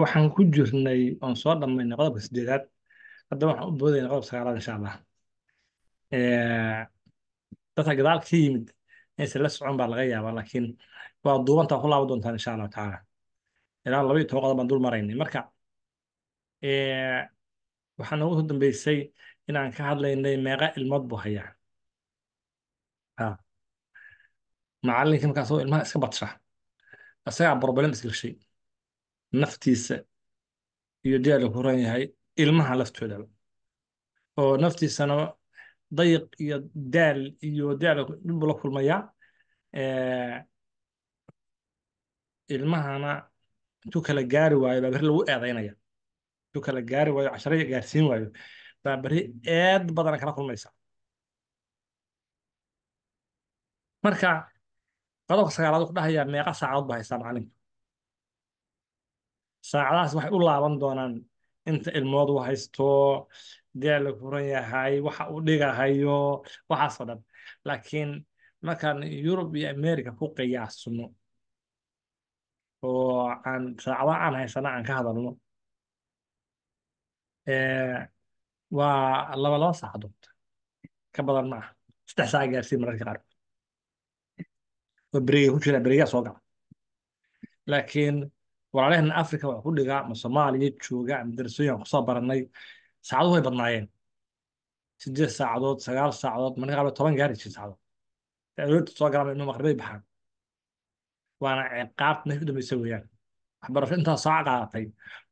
waxaan ku jirnay oon soo dhammaynay qodobka sideedaad hadda waxaan u boodayna qodobka sagaalaad insha allah dadka gadaal ka yimid inaysan la socon baa laga yaaba laakiin waa duubantaa ku laaban doontaan insha allahu tacaala ilaa laba iyo toban qodob baan dul maraynay marka waxaa noogu soo dambeysay inaan ka hadlaynay meeqa ilmood buu hayaa macalinka markaasoo ilmaha iska badsha isagaa broblem isgashay naftiisa iyo deela ku ran yahay ilmaha laftoodaba oo naftiisana dayiq iyo daal iyo daal dhibuu la kulmayaa ilmahana intuu kala gaari waayo baa berri lagu eedaynaya intuu kala gaari waayo cashara gaarsiin waayo baa berri eed badana kala kulmaysa marka qodobka sagaalaad ku dhahayaa meeqa saacadood ba haysaa macalinka saacadahaas waxay u laaban doonaan inta ilmoodu haysto la furan yahay waxa uu dhigahayo waxaasoo dhan laakiin markaan yurub iyo america ku qiyaasno oo aan saacada aan haysana aan ka hadalno waa laba laba saacadood ka badan ma aha saddex saaca gaarsiin mararka qaarkood oo berigay ku jira berigaa soo gala laakiin walaalaheena africa waa ku dhigaa ma soomaaliya jooga ama darasooyin aan kusoo baranay saacaduhu way badnaayeen sideed saacadood sagaal saacadood marka qaar toban gaari jir saacadood soo galaan inuu maqribay baxaan waana ciqaabta meesha u dambaysa weeyaan waxbarasho intaa saaca qaadatay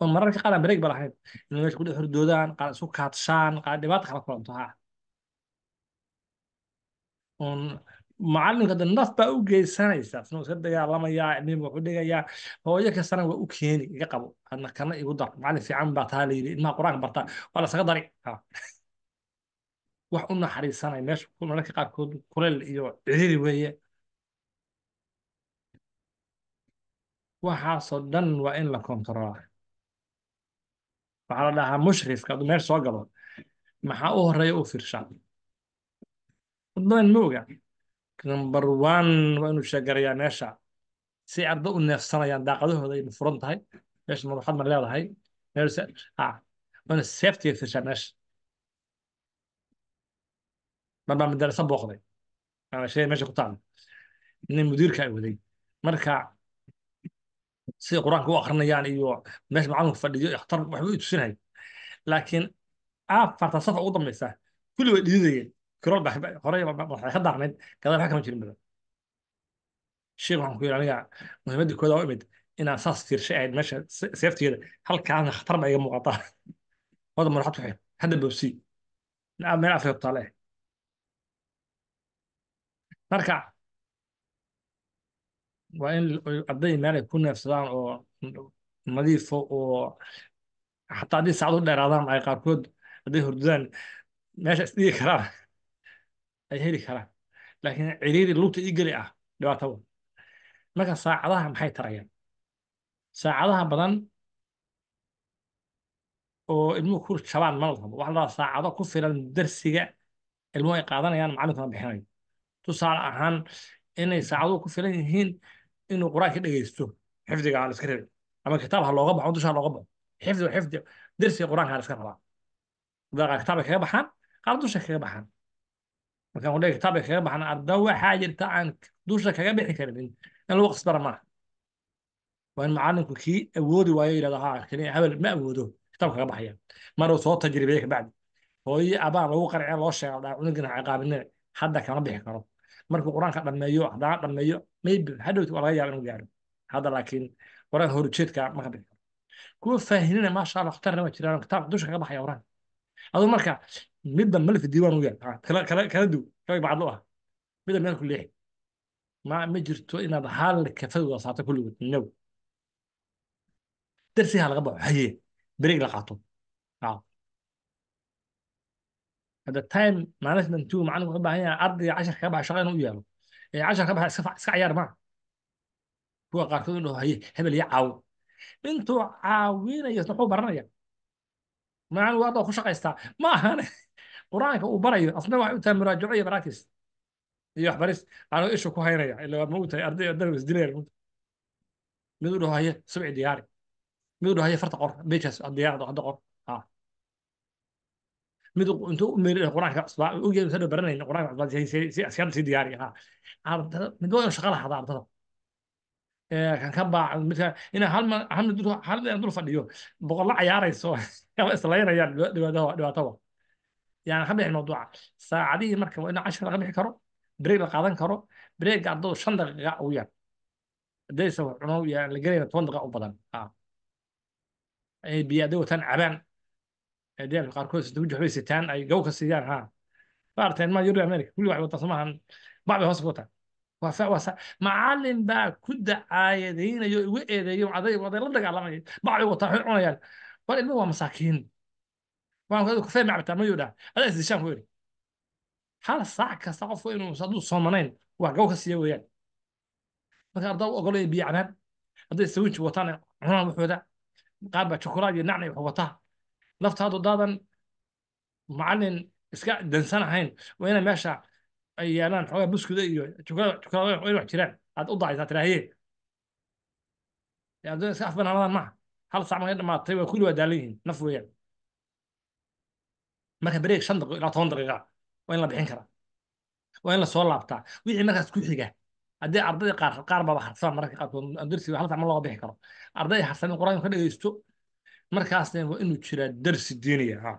oo mararka qaar aan bareeg ba lahayn inay meesha ku dhex hordoodaan qaar isku kaadshaan qaar dhibaata kala kulanto ha un macalinka de naf baa u geysanaysa sinu iska dagaalamayaa ilmihiba wuxu dhigayaa hooyo kastana waa u keeni iga qabo adna kana igu dar macalin fiican baa taa layidhi ilmaha qur-aanka bartaa waa lasaga dari wax u naxariisanaya meesha mararka qaarkood kuleel iyo ciriri weeye waxaasoo dhan waa in la kontaroolaa waxaa la dhahaa mushrifka aduu meesha soo galo maxaa u horeeya u firsha wadnadan ma oga number one waa inuu sheegarayaa meesha si ardo u neefsanayaan daaqadahooda aynu furan tahay meesha madaxad ma leedahay ah, waana safety fishaa meesha marbaa baa madarasa booqday shay meesha ku taala nin mudiirka ay ah waday marka siday qur-aanka u akrinayaan iyo meesha macalinku fadhiyo ikhtar waxba i tusinhay laakiin afarta safa ugu dambaysa kulli way dhiidayeen kirool baa horey ka daaqnayd gadaal wax kama jirin badan sheekh waxaan ku yidhi aniga muhiimadda kooda u imid inaan saas fiirshay ahayd meesha seeftigeeda halkaana khatar baa iga muuqataa wada maraxad ku xir hadda bobsi meel afrika taale marka waa in arday meelay ku neefsadaan oo nadiifo oo xataa haddii saacad u dheeraadaan ay qaarkood hadday hordudaan meesha isdhigi karaan ay heli karaan laakiin ciriiri lugta ii geli ah dhibaato un marka saacadaha maxay tarayaan saacadaha badan oo ilmuhu ku jabaan ma labo waxa la saacado ku filan darsiga ilmuhu ay qaadanayaan macallinkuna bixinayo tusaale ahaan inay saacaduhu ku filan yihiin inuu qur-aanka dhegeysto xifdiga aan iska rabi ama kitaab ha looga baxo dusha looga baxo xifdi xifdi darsiga qur-aanka aan iska rabaa kitaabka kaga baxaan qaar dusha kaga baxaan markaan ku dhegi kitaabka kaga baxna arda waxaa jirta aan duusha kaga bixi karin in lagu qasdara maaha waa in macalinku kii awoodi waayo yidhahda ha hebel ma awoodo kitaabka kaga baxaya maruu soo tajribeeyey kabacdi hooyi abaan lagu qarcee loo sheega dhaa cunugina ciqaabinina hadda kama bixi karo markuu qur-aanka dhammeeyo haddana dhammeeyo maybe hadhowti waa laga yaaba inuu gaaro hadda laakiin qur-aanka horujeedka maka bixi karo kuwa faahinina maasha allah khatarna waa jiraan kitaabka duusha kaga baxaya qur-aanka aduu marka midba malfi diiwaan u yaal kala duw kala bacadlo ah midba meel ku leexi ma ma jirto inaad hal kafad wada saarto kulligood no darsi ha laga baxo haye break la qaato hadda time management two macalinku ka baahan yahay ardayga casharka ka baxa shaqa inuu u yaalo ee cashar ka baxa iska iska ciyaar maa kuwa qaarkood u inuu haye hebel iyo caawo intuu caawinayo wuxuu baranaya macan ku shaqaystaa ma ahan qur-aanka uu barayo asna waxay u tahay muraajaco iyo baractis iyo waxbaris anuu ishu ku haynaya ila ma ogtahay arday ardayda isdilaya miduu dhaho haye sabci diyaari miduu dhaho haye farta qor bejaas diyaarado hadda qor mid intuu u meeri qur-aanka cusbaa og yahay inuu baranayn qur-aanka cusbaa si asyada sii diyaari ha ardada mid waa inuu shaqa lahada ardada kan kan baa midka inaa hal hal hal dul fadhiyo boqol cayaarayso ama islaynayaan dhibaatada yani ka bixin mawduuca saacadihii marka waa ina cashar laga bixi karo breeg la qaadan karo breega hadduu shan daqiiqa ugu yar hadaysa cuno yaan la gelayna toban daqiiqa u badan ah. biyo aday wataan cabaan deelka qaarkood inta ku jixbay sitaan ay gawka siiyaan ha maarata ilmaha yurub america kulli waxay wataan somahan bac bay hoos ku wataan macalin baa ku dacaayadaynayo igu eedeeyo aday la dagaalamaya bac bay wataan waxay cunayaan war ilmuhu waa masaakiin waan kufee macbataa hal saac kasta qofku inuu hadduu soomanayn waa gaw ka siiya weyaan marka ardaa u ogolaya biyo cabaan hadday sawinji wataan cunaan waxooda qaar baa jokolaad iyo nacna wax wataa laftaadu daadan macalin iska dansan ahayn waa inay meesha ay yaalaan xoogaa buskuda iyo jokolaad in wax jiraan aad u dacaysaa tiraahiye ardayn iska afbanaanadan maaha hal sac markay dhamaatay waa kulli waa daalan yihiin naf weyaan marka bareeg shan daqiiqo ilaa toban daqiiqa waa in la bixin karaa waa in la soo laabtaa wixii markaas ku xiga haddii ardayda qaar qaar baaba harsan mararka qaarkood hal sac ma looga bixi karo arday harsan in qur-aanka ka dhegeysto markaasna waa inuu jiraa darsi diiniya ha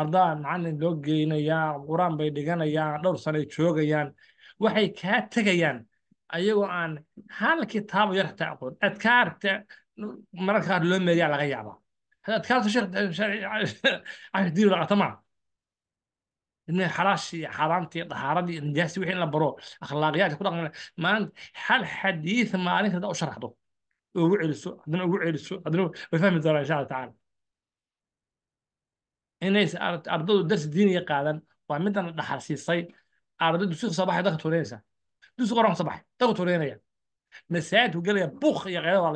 ardaa macalin loo geynayaa qur-aan bay dhiganayaan dhowr sano joogayaan waxay kaa tegayaan ayagoo aan hal kitaabo yar xitaa aqoon adkaarta mararka qaar loo meeyaa laga yaabaa adkaarta shadiir laqatama inay xalaashii iyo dahaaradii nijaastii wixii in la baro akhlaaqiyaadka ku dhaqma maanta hal xadiid maalin kasta u sharaxdo ugu celiso haddana ugu celiso haddana way fahmi doonaa insha alla tacaala inaysa ardadu darsi diiniga qaadan waa midana dhaxalsiisay siisay ardadu si kasoo dadka tuunaysaa dusuka orax sabaxay dagu iyo qeybada waa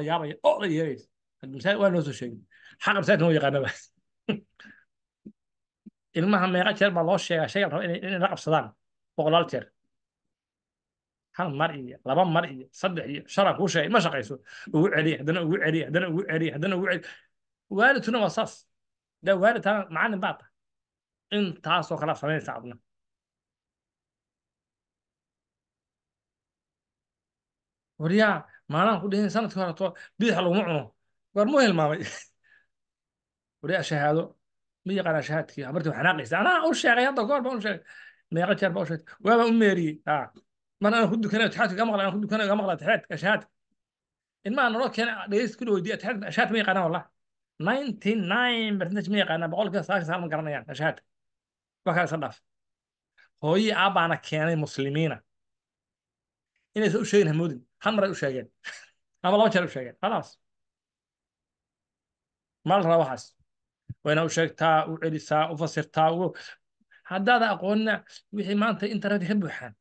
jeer baa loo sheegaa shayga raba boqolaal jeer hal mar iyo laba mar iyo saddex iyo shala kuu sheegay ma shaqayso ugu celiya haddana ugu celiya haddana ugu celiya haddana ugu saas daa waalidtaana macallin baa intaasoo kala samaysa adna waryaa maalaan ku dhihin sanadkii hore to bidaxa laguma cuno goormuu hilmaamay waryaa shahaado ma yaqaanaa shahaadkii habartii waxanaaqaysa anaa u sheegay hadda goor baan u sheegay meeqa jeer baa u sheegay waabaan u meeriyey mar anaa ku dukanayo taxaadka gaa maqlay anaa ku dukanayo gaa maqlaa taxaadka shahaadka ilmaha naloo keena dhegeyst ku dhaweydiya taxaadka shahaadka ma yaqaanaa wallah ninety nine percentage ma yaqaanaa boqolkiiba sagaashan saal ma garanayaan shahaadka wax kale iska dhaaf hooyii aabaana keenay muslimiina inaysan u sheegin hamoodin hal maray u sheegeen ama laba jeer u sheegeen khalaas ma la rabaa waxaas waa u sheegtaa u celisaa u fasirtaa haddaada aqoonina wixii maanta internet ka buuxaan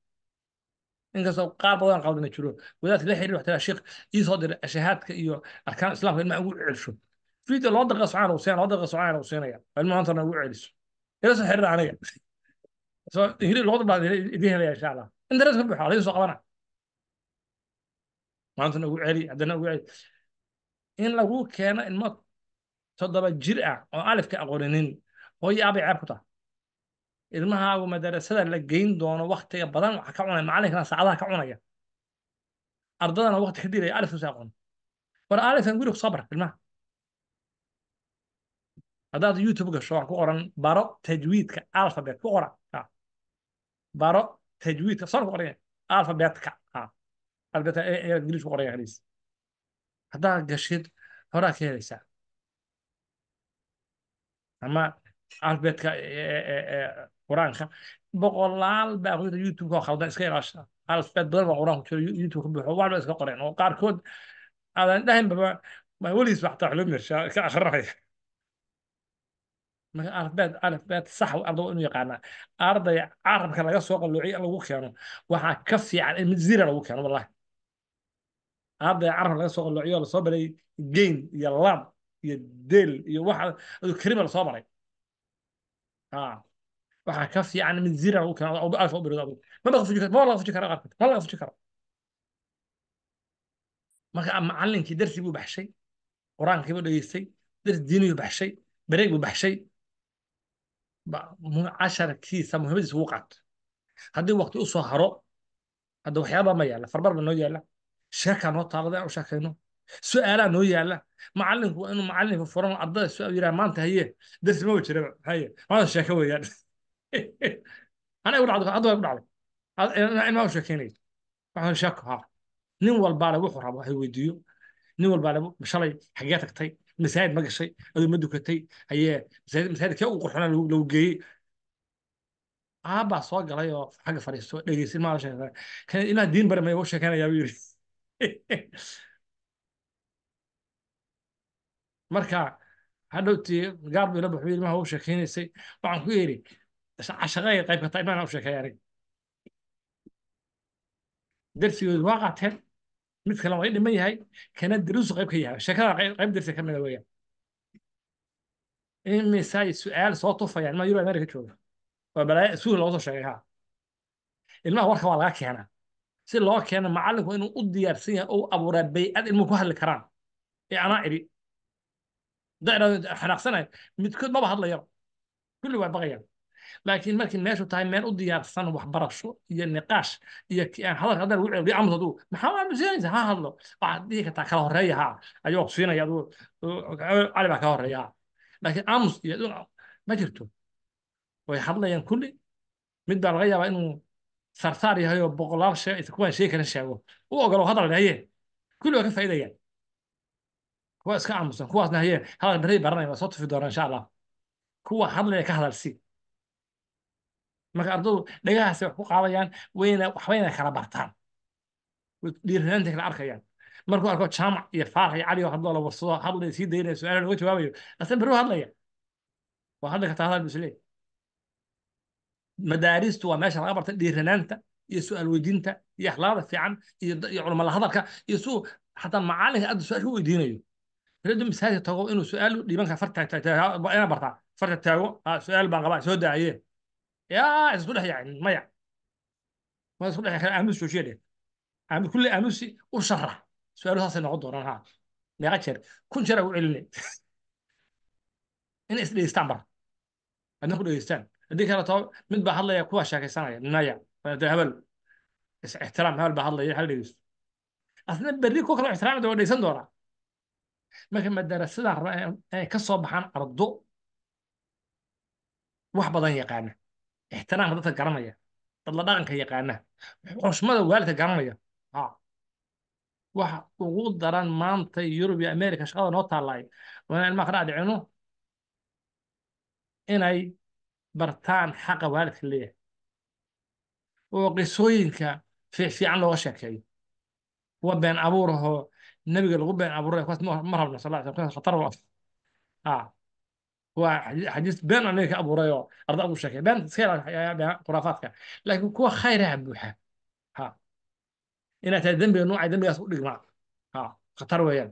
inkastoo qaar badan qaldana jiro wadaadka la xiriir waxtaa sheekh ii soo diray ashahaadka iyo arkaan islaamka ilmaa ugu celsho video loo daqiiqa socaan uu siinaya loo daqiiqa socaan uu siinaya ilmaa ugu celiso ila xiriir aniga so ingiriis loo dabaa idin helaya insha allah internet ka buuxa la soo qabana maantana ugu celi haddana ugu celi in lagu keeno ilmo toddoba jir ah oo alifka aqooninin hooyo aabay ceeb ku taha ilmahaagu madarasada la geyn doono waktiga badan waxa ka cunaya macalinkana saacadaha ka cunaya ardadana wakti ka dilaya alifkusa aqoon war alifkan guriga kusoo bar ilmaha haddaad youtube gasho waxa ku qoran baro tajwiidka alphabet ku qora baro tajwiidka soo ku qoraya alphabetka albeed ayaad e, geliis qoraya celiis haddaad gashid horaa ka helaysaa ama e, albeedka qur-aanka boqolaal baa aqoonta youtube iska ilaasha albeed badan baa qur-aanku jiro youtube ka buuxo wax iska qoreen oo qaarkood aadan dhahaynbaba weligiis waxtaa xulum ka akhrinaya marka albeed albeed sax ardaba inuu yaqaanaa arday carabka laga soo qalloociyay in lagu keeno waxaa ka fiican in mid zira lagu keeno wallahi هذا عرف لا سوق له عيال صبري جين يا لام يا ديل يا واحد كريم الصبري ها آه. واحد كف يعني من زيرا كان او الف او بريد ما بغى فجكر ما والله فجكر عرفت ما والله فجكر ما معلم كي درس يبو بحشي قران كي بده يسي درس دينه يبحشي بريك بحشي من عشر كيس مهمز وقعت هذا وقت اسو هرو هذا وحيابه ما يلا فربر منو يلا sheekaa noo taabada u sheekayno su-aalaa noo yaala macalinku waa inuu macallinka furan ardada su-aal yidhaha maanta haye darsi ma wa maxaaye maanta sheeke weeyaan anaa igu dhacdo hadda waa igu dhacday inmaa u sheekeynaya waxaan sheeko haa nin walbaale wuxuu rabo ha weydiiyo nin walbaale shalay xaggee tagtay masaajid ma gashay aduu ma dukatay hayee masaajid kee ugu qurxona lagu geeyey aabbaa soo galay oo xagga fadhiisto dhegeysin maa sheekana ilaa diin bari maya u sheekeynayaa buu yidhi marka hadhowtii gaar bayla baxu ilmaha u sheekaynaysay waxaan ku yidhi cashaqay qayb kartaa imaana u sheekay anig darsigoodu waa qaateen mid kale waa i dhiman yahay kana daruusu qayb ka yahay sheekada qayb darsi ka mida weeyaan imisaay su-aal soo tufayaan ilmaha yurub amerika jooga oo balaayo suuhi loogu soo sheegay ha ilmaha warka waa laga keenaa si loo keeno macalinku inuu u diyaarsan yahay ou abuuraa bay-ad ilmuhu ku hadli karaan ee anaa idhi xanaaqsanaya midkood maba hadlayaba kulli waa baqayaan laakiin markii meeshu tahay meel u diyaarsan waxbarasho iyo niqaash iyo hadal hadal lagu celiyo amad aduu maxaa ha hadlo dhihi kartaa kala horreeya ha ayoo kusiinaya aduu cali baa kala horreeya ha laakiin aamus iyo ma jirto way hadlayaan kulli mid baa laga yaabaa inuu sarsaar yahayoo boqolaal shee iskuwaan kala sheego u ogolo hadal haye kulli waa ka faa'iidayaan kuwa iska aamusan kuwaasna haye hadal berri baranaya waa soo tufi doona insha allah kuwa hadlaya ka hadalsi marka ardaydu dhagahaasay wax ku qaadayaan wayna waxbayna kala bartaan dhiiranaanta kala arkayaan markuu arko jaamac iyo faarax iyo calioo hadloo la warsado hadlaya sii daynaya su-aalaha uga jawaabayo laakiin berri hadlaya waa hadli kartaa hadal bisleey madaaristu waa meesha laga barta dhiiranaanta iyo su-aal weydiinta iyo akhlaaqda fiican iyo culumala hadalka iyo su xataa macalinka adda su-aasha u weydiinayo redu masaajidka tago inuu su-aal dhibanka fartaina bartaa farta taago su-aal baan qabaa soo daayee yaa isku dhex yacin maya waa isku dhex aamus joojiye dheh aamus kulle aamusi u sharax su-aalu saasay noqon doonaan haa meeqa jeer kun jeer aa u celinay inay haddii kale toba mid baa hadlaya kuwa sheekaysanaya ninaya de hebel ixtiraam hebel baa hadlaya hal dhegeysto asna berri ku kale ixtiraamada waa dhegeysan doonaa marka madarasada raba inay ka soo baxaan ardo wax badan yaqaana ixtiraamka dadka garanaya dadla dhaqanka yaqaana xushmada waalidka garanaya ha waxa ugu daran maanta yurub iyo america shaqada noo taalaay waana ilmaha kana dhicino inay bartaan xaqa waalidka leeyahay oo qisooyinka fiicfiican looga sheekeeyo kuwa been abuurahoo ahoo nebiga lagu been abuuray kuwaas ma rabno sal sl khatar u ah. ah, waa xadiis been aan ka abuurayoo arda ugu sheekay been iska khuraafaadka laakiin kuwa khayraha buuxa ha ah, inaad tahay dembiga nuucay dembigaas u dhigmaa ha khatar weeyaan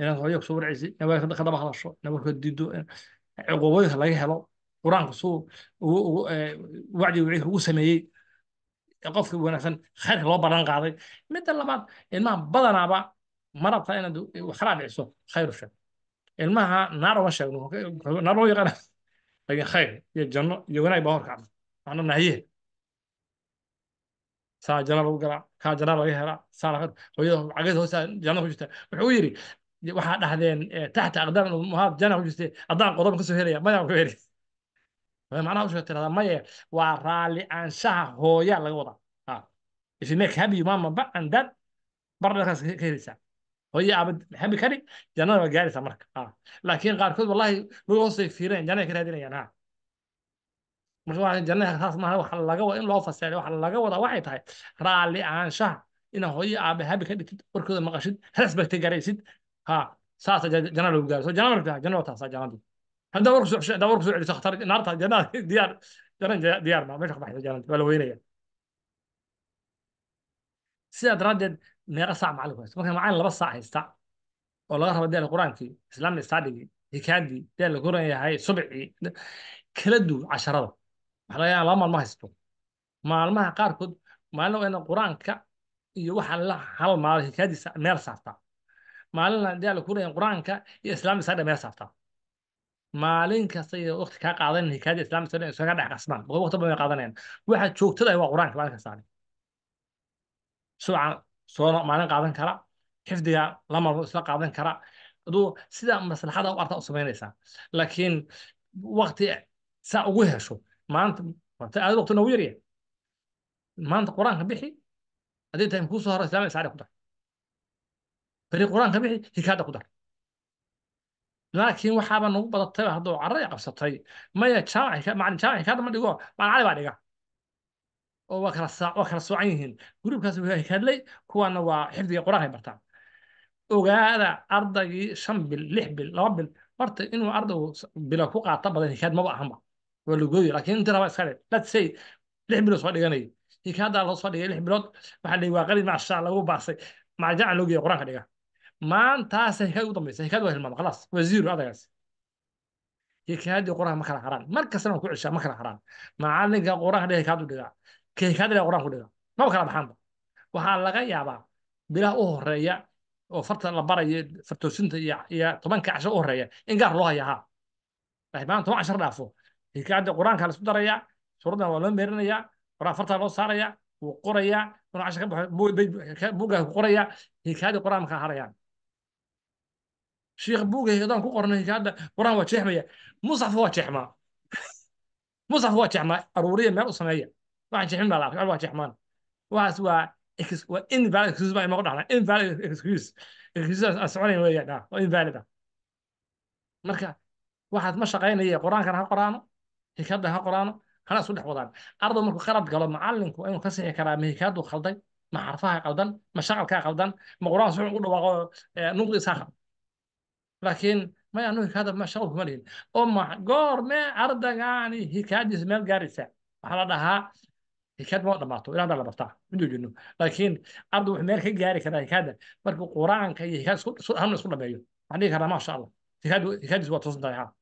inaad hooyo kusoo warcaysi naweelka dhaqadaba hadasho naweelka diido eh, cuqubooyinka laga helo qur-aanku su wacdiga wiciidka ugu sameeyey qofki wanaagsan khayrka loo baran qaaday midda labaad ilmaha badanaaba ma rabtaa inaad waxraa dhiciso khayru sheeg ilmaha naara ma sheegno naar loo yaqaana laakiin khayr iyo janno iyo wanaag baa horka cada macna saa janna lagu galaa kaa janna laga helaa saa laga hooyada cageeda hoosta ku jirta wuxuu yidhi waxaa dhahdeen taxta aqdaam muhaad janna ku jirtay addaan qodob ka helaya mayaan ku heli macnaha usha tirada maye waa raali aanshaha hooya laga wadaa if you make happy mama ba and dad bardhakaas ka helaysaa hooye aaba happy kari jannada waa gaaraysaa marka laakiin qaarkood wallahi dhul hoosay fiireen jannay ka raadinayaan ha marka jannada saas maaha waxa laga wada in loo fasira waxa laga wadaa waxay tahay raali aanshaha inaad hooye aaba habi ka dhigtid warkooda maqashid respect garaysid ha saasa jannada lagu gaaro so jannada jannada taasaa jannadu hadda warku soo xushay warku soo celiso khatar naarta janaa diyaar jaran diyaar ma meesha ka baxda jananta waa la weynaya sidaa daraaddeed meeqa saac macallin ku haysta marka macallin laba saac haysta oo laga rabo dee quraankii islaamna istaadigii hikaadii dee la koran yahay subcii kala duw casharada waxaa laga yaaba laba maalmo haysto maalmaha qaarkood maalin waa ina quraanka iyo waxa la hal maal hikaadiisa meel saartaa maalinna dee la koran yahay quraanka maalin kasta iyo waqti kaa qaadan hikaayada islaamka soo iskaga dhex qasmaan waqti badan way qaadanayaan waxa joogtada waa quraanka maalin kastaani subcan soo maalin qaadan kara xifdiga la maalmood isla qaadan kara aduu sida maslaxada u arta u samaynaysaa laakiin waqti saa ugu hesho maanta aad waqti noogu yarya maanta quraanka bixi haddii tahay kuu soo haro islaamka isaada ku dar beri quraanka bixi hikaada ku dar laakiin waxaaba nagu badatay hadduu carray qabsatay maya jaamacalin kaadama dhigo macalin cali baa dhiga oo waa kala waa kala soocan yihiin gruubkaas waa hadlay kuwaana waa xifdiga qur-aankay bartaan ogaada ardaygii shan bil lix bil laba bil horta inuu ardaygu bilo ku qaata badan hikaad maba ahanba waa lagooyi laakiin intii rabaa iska let's say lix biloo soo dhiganayay hikaadaa loo soo dhigay lix bilood waxaa la waa qalin macshaa lagu baasay macajacan loo qur-aanka dhiga maantaasa hekad ugu dambaysa hekad waa hilmaama khalaas waa zero adagaas hekaadii qoraha ma kala haraan mar kastana waa ku ceshaa ma kala haraan macalinka qoraha dhe hekaadu dhigaa ka qoraan ku dhigaa maba kala baxaanba waxaa laga yaabaa bilaha u horeeya oo farta la barayo fartoosinta iyo tobanka cashar u horeeya in gaar loo haya ha laakiin toban cashar dhaafo hekaada quraanka la isku darayaa suuraddan waa loo meerinayaa qoraa fartaa loo saaraya wuu qorayaa inuu cashar ka baxo buugaa ku qoraya hekaadii qoraa ma harayaan sheekh buuga haddaan ku qornay hikaada qur-aan waa jeexmaya musxaf waa jeexmaa musxaf waa jeexmaa aruuriya meel u sameeya waxaan jeexmin baa laarkay waa jeexmaan waxaas waa waa invalid excuse baa inoogu dhacnaa invalid excuse excuses aan soconayn weeyaan waa invalid ah marka waxaad ma shaqaynaya qur-aankan ha qoraano hikaaddan ha qoraano hana isu dhex wadaan ardow markuu qalad galo macalinku inuu ka sixi karaa ma hikaaduu khalday ma xarfaha qaldan ma shaqalkaa qaldan ma qur-aan suxun u dhawaaqo eh, nunqiis ha laakiin may anugu hikayada ma shaqo kuma lihin oo goormee ardagaani hikaadiis meel gaaraysa waxaa la dhahaa hikaad ma dhamaato ilaah baa la bartaa miduu jirno laakiin ardu wuxuu meel ka gaari karaa hikaada markuu qur-aanka iyo hikaayada isku dhameeyo waxaan dhihi karaa masha allah hikaayadiis waa tusan tahay